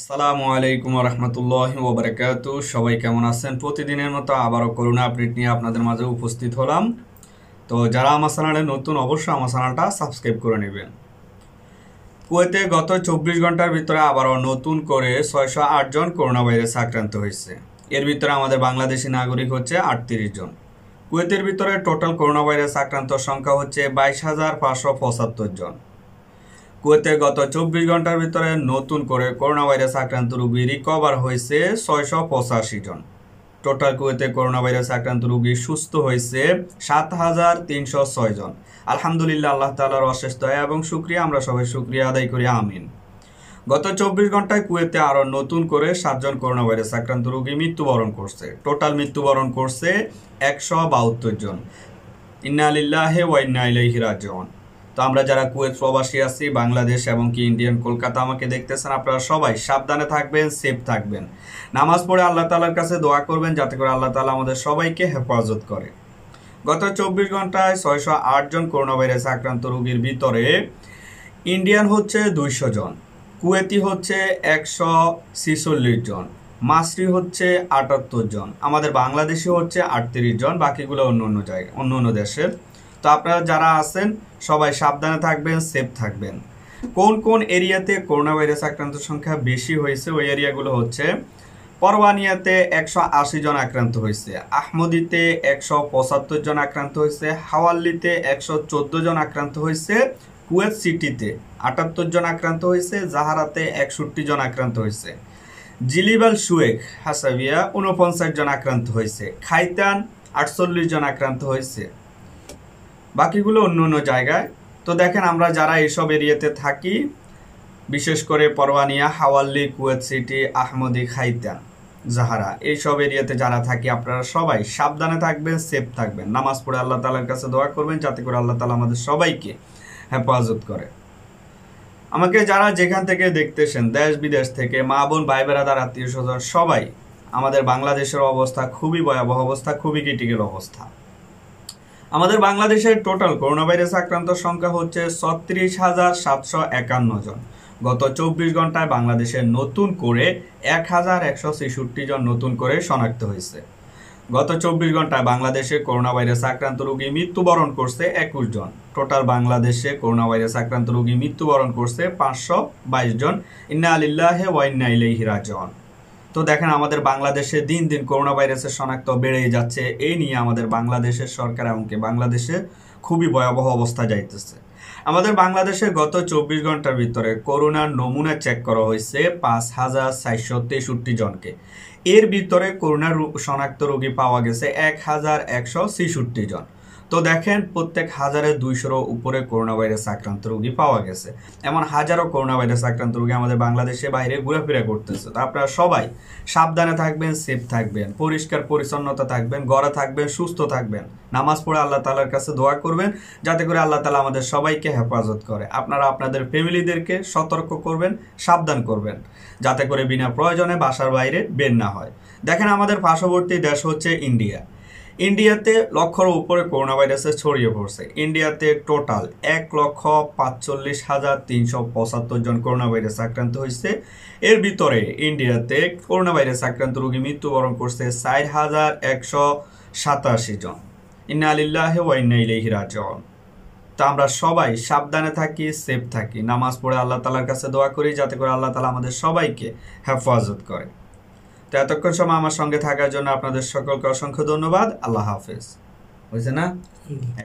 আসসালামু আলাইকুম রহমতুল্লাহ ওবরাকাত সবাই কেমন আছেন প্রতিদিনের মতো আবারও করোনা আপডেট নিয়ে আপনাদের মাঝে উপস্থিত হলাম তো যারা আমার চ্যানেলে নতুন অবশ্যই আমার চ্যানেলটা সাবস্ক্রাইব করে নেবেন কুয়েতে গত চব্বিশ ঘন্টার ভিতরে আবারও নতুন করে ছয়শো জন করোনা ভাইরাসে আক্রান্ত হয়েছে এর ভিতরে আমাদের বাংলাদেশি নাগরিক হচ্ছে আটত্রিশ জন কুয়েতের ভিতরে টোটাল করোনা ভাইরাস আক্রান্ত সংখ্যা হচ্ছে বাইশ হাজার পাঁচশো পঁচাত্তর জন কুয়েতে গত চব্বিশ ঘন্টার ভিতরে নতুন করে করোনা ভাইরাস আক্রান্ত রোগী রিকভার হয়েছে ছয়শো পঁচাশি জন টোটাল কুয়েতে করোনা ভাইরাস আক্রান্ত রোগী সুস্থ হয়েছে সাত হাজার তিনশো ছয় জন আলহামদুলিল্লাহ আল্লাহ তালার অশেষ দয়া এবং সুক্রিয়া আমরা সবাই সুক্রিয়া আদায় করি আমিন গত চব্বিশ ঘন্টায় কুয়েতে আরও নতুন করে সাতজন করোনা ভাইরাস আক্রান্ত রোগী মৃত্যুবরণ করছে টোটাল মৃত্যুবরণ করছে একশো বাহাত্তর জন ইন্না আলিল্লাহে ওয়াইনা ইলাইহি তো আমরা যারা কুয়েত প্রবাসী আছি বাংলাদেশ এবং কি ইন্ডিয়ান কলকাতা আমাকে দেখতেছেন আপনারা সবাই সাবধানে থাকবেন সেফ থাকবেন নামাজ পড়ে আল্লাহ তালার কাছে দোয়া করবেন যাতে করে আল্লাহ তালা আমাদের সবাইকে হেফাজত করে গত চব্বিশ ঘন্টায় ছয়শো জন করোনা ভাইরাস আক্রান্ত রোগীর ভিতরে ইন্ডিয়ান হচ্ছে দুইশো জন কুয়েতি হচ্ছে একশো ছিচল্লিশ জন মাসরি হচ্ছে আটাত্তর জন আমাদের বাংলাদেশি হচ্ছে আটত্রিশ জন বাকিগুলো অন্য অন্য জায়গা অন্য অন্য দেশের তো আপনারা যারা আছেন সবাই সাবধানে থাকবেন সেফ থাকবেন কোন কোন এরিয়াতে করোনা ভাইরাস আক্রান্ত সংখ্যা বেশি হয়েছে ওই এরিয়াগুলো হচ্ছে পরবানিয়াতে একশো আশি জন আক্রান্ত হয়েছে আহমদিতে একশো পঁচাত্তর জন আক্রান্ত হয়েছে হাওয়াল্লিতে একশো চোদ্দ জন আক্রান্ত হয়েছে কুয়েত সিটিতে আটাত্তর জন আক্রান্ত হয়েছে জাহারাতে একষট্টি জন আক্রান্ত হয়েছে জিলিবাল সুয়েক হাসাবিয়া উনপঞ্চাশ জন আক্রান্ত হয়েছে খাইতান আটচল্লিশ জন আক্রান্ত হয়েছে বাকিগুলো অন্য অন্য জায়গায় তো দেখেন আমরা যারা এসব এরিয়াতে থাকি বিশেষ করে পরওয়ানিয়া হাওয়াল্লি কুয়েত সিটি আহমদি খাইতান জাহারা এইসব এরিয়াতে যারা থাকি আপনারা সবাই সাবধানে থাকবেন সেফ থাকবেন নামাজ পড়ে আল্লাহ তালার কাছে দোয়া করবেন যাতে করে আল্লাহ তালা আমাদের সবাইকে হেফাজত করে আমাকে যারা যেখান থেকে দেখতেছেন দেশ বিদেশ থেকে মা বোন ভাই বেড়াদার আত্মীয় স্বজন সবাই আমাদের বাংলাদেশের অবস্থা খুবই ভয়াবহ অবস্থা খুবই ক্রিটিক্যাল অবস্থা আমাদের বাংলাদেশের টোটাল করোনা ভাইরাস আক্রান্ত সংখ্যা হচ্ছে ছত্রিশ হাজার সাতশো একান্ন জন গত চব্বিশ ঘন্টায় বাংলাদেশে নতুন করে এক হাজার একশো ছেষট্টি জন নতুন করে শনাক্ত হয়েছে গত চব্বিশ ঘন্টায় বাংলাদেশে করোনা ভাইরাস আক্রান্ত রোগী মৃত্যুবরণ করছে একুশ জন টোটাল বাংলাদেশে করোনা ভাইরাস আক্রান্ত রোগী মৃত্যুবরণ করছে পাঁচশো বাইশ জন ইন্না আলিল্লাহে ওয়াইনাইলে হিরাজন তো দেখেন আমাদের বাংলাদেশে দিন দিন করোনা ভাইরাসের শনাক্ত বেড়েই যাচ্ছে এই নিয়ে আমাদের বাংলাদেশের সরকার এমনকি বাংলাদেশে খুবই ভয়াবহ অবস্থা যাইতেছে আমাদের বাংলাদেশে গত চব্বিশ ঘন্টার ভিতরে করোনার নমুনা চেক করা হয়েছে পাঁচ হাজার চারশো তেষট্টি জনকে এর ভিতরে করোনার শনাক্ত রোগী পাওয়া গেছে এক হাজার একশো ছেষট্টি জন তো দেখেন প্রত্যেক হাজারে দুইশোর উপরে করোনা ভাইরাস আক্রান্ত রোগী পাওয়া গেছে এমন হাজারো করোনা ভাইরাস আক্রান্ত রোগী আমাদের বাংলাদেশে বাইরে ঘোরাফেরা করতেছে তো আপনারা সবাই সাবধানে থাকবেন সেফ থাকবেন পরিষ্কার পরিচ্ছন্নতা থাকবেন গড়ে থাকবেন সুস্থ থাকবেন নামাজ পড়ে আল্লাহ তালার কাছে দোয়া করবেন যাতে করে আল্লাহ তালা আমাদের সবাইকে হেফাজত করে আপনারা আপনাদের ফ্যামিলিদেরকে সতর্ক করবেন সাবধান করবেন যাতে করে বিনা প্রয়োজনে বাসার বাইরে বের না হয় দেখেন আমাদের পার্শ্ববর্তী দেশ হচ্ছে ইন্ডিয়া ইন্ডিয়াতে লক্ষর উপরে করোনা ভাইরাসের ছড়িয়ে পড়ছে ইন্ডিয়াতে টোটাল এক লক্ষ পাঁচচল্লিশ হাজার তিনশো পঁচাত্তর জন করোনা ভাইরাস আক্রান্ত হয়েছে এর ভিতরে ইন্ডিয়াতে করোনা ভাইরাস আক্রান্ত রোগী মৃত্যুবরণ করছে চার হাজার একশো সাতাশি জন ইন্না আলিল্লাহ ওয়াইন্না ইলাইহি তো আমরা সবাই সাবধানে থাকি সেফ থাকি নামাজ পড়ে আল্লাহ তালার কাছে দোয়া করি যাতে করে আল্লাহ তালা আমাদের সবাইকে হেফাজত করে তো এতক্ষণ সময় আমার সঙ্গে থাকার জন্য আপনাদের সকলকে অসংখ্য ধন্যবাদ আল্লাহ হাফেজ বুঝছে না